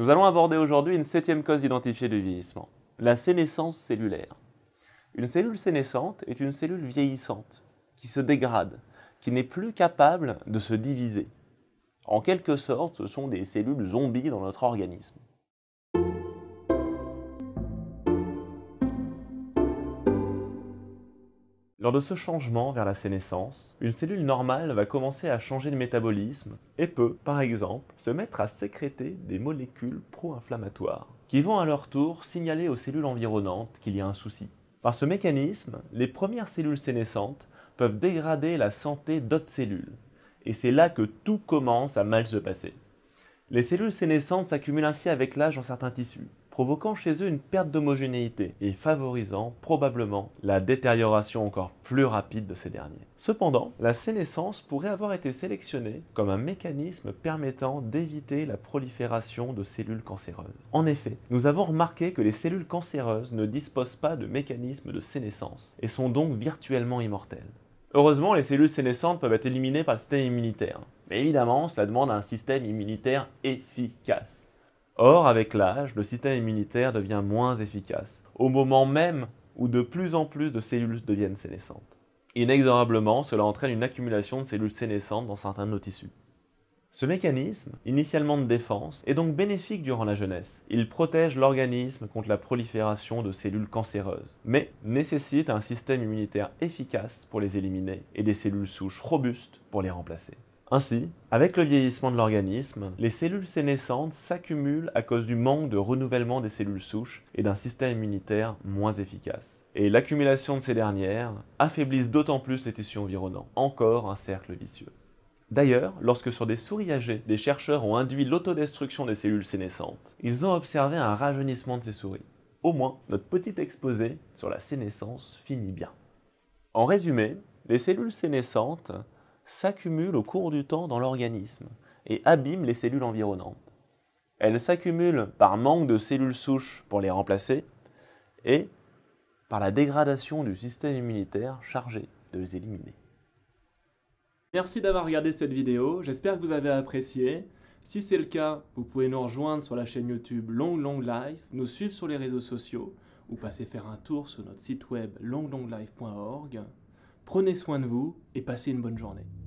Nous allons aborder aujourd'hui une septième cause identifiée du vieillissement, la sénescence cellulaire. Une cellule sénescente est une cellule vieillissante, qui se dégrade, qui n'est plus capable de se diviser. En quelque sorte, ce sont des cellules zombies dans notre organisme. Lors de ce changement vers la sénescence, une cellule normale va commencer à changer de métabolisme et peut, par exemple, se mettre à sécréter des molécules pro-inflammatoires, qui vont à leur tour signaler aux cellules environnantes qu'il y a un souci. Par ce mécanisme, les premières cellules sénescentes peuvent dégrader la santé d'autres cellules, et c'est là que tout commence à mal se passer. Les cellules sénescentes s'accumulent ainsi avec l'âge dans certains tissus, provoquant chez eux une perte d'homogénéité et favorisant probablement la détérioration encore plus rapide de ces derniers. Cependant, la sénescence pourrait avoir été sélectionnée comme un mécanisme permettant d'éviter la prolifération de cellules cancéreuses. En effet, nous avons remarqué que les cellules cancéreuses ne disposent pas de mécanisme de sénescence et sont donc virtuellement immortelles. Heureusement, les cellules sénescentes peuvent être éliminées par le système immunitaire, mais évidemment, cela demande un système immunitaire efficace. Or, avec l'âge, le système immunitaire devient moins efficace, au moment même où de plus en plus de cellules deviennent sénescentes. Inexorablement, cela entraîne une accumulation de cellules sénescentes dans certains de nos tissus. Ce mécanisme, initialement de défense, est donc bénéfique durant la jeunesse. Il protège l'organisme contre la prolifération de cellules cancéreuses, mais nécessite un système immunitaire efficace pour les éliminer et des cellules souches robustes pour les remplacer. Ainsi, avec le vieillissement de l'organisme, les cellules sénescentes s'accumulent à cause du manque de renouvellement des cellules souches et d'un système immunitaire moins efficace. Et l'accumulation de ces dernières affaiblissent d'autant plus les tissus environnants. Encore un cercle vicieux. D'ailleurs, lorsque sur des souris âgées, des chercheurs ont induit l'autodestruction des cellules sénescentes, ils ont observé un rajeunissement de ces souris. Au moins, notre petit exposé sur la sénescence finit bien. En résumé, les cellules sénescentes s'accumulent au cours du temps dans l'organisme et abîment les cellules environnantes. Elles s'accumulent par manque de cellules souches pour les remplacer et par la dégradation du système immunitaire chargé de les éliminer. Merci d'avoir regardé cette vidéo, j'espère que vous avez apprécié. Si c'est le cas, vous pouvez nous rejoindre sur la chaîne YouTube Long Long Life, nous suivre sur les réseaux sociaux ou passer faire un tour sur notre site web longlonglife.org. Prenez soin de vous et passez une bonne journée.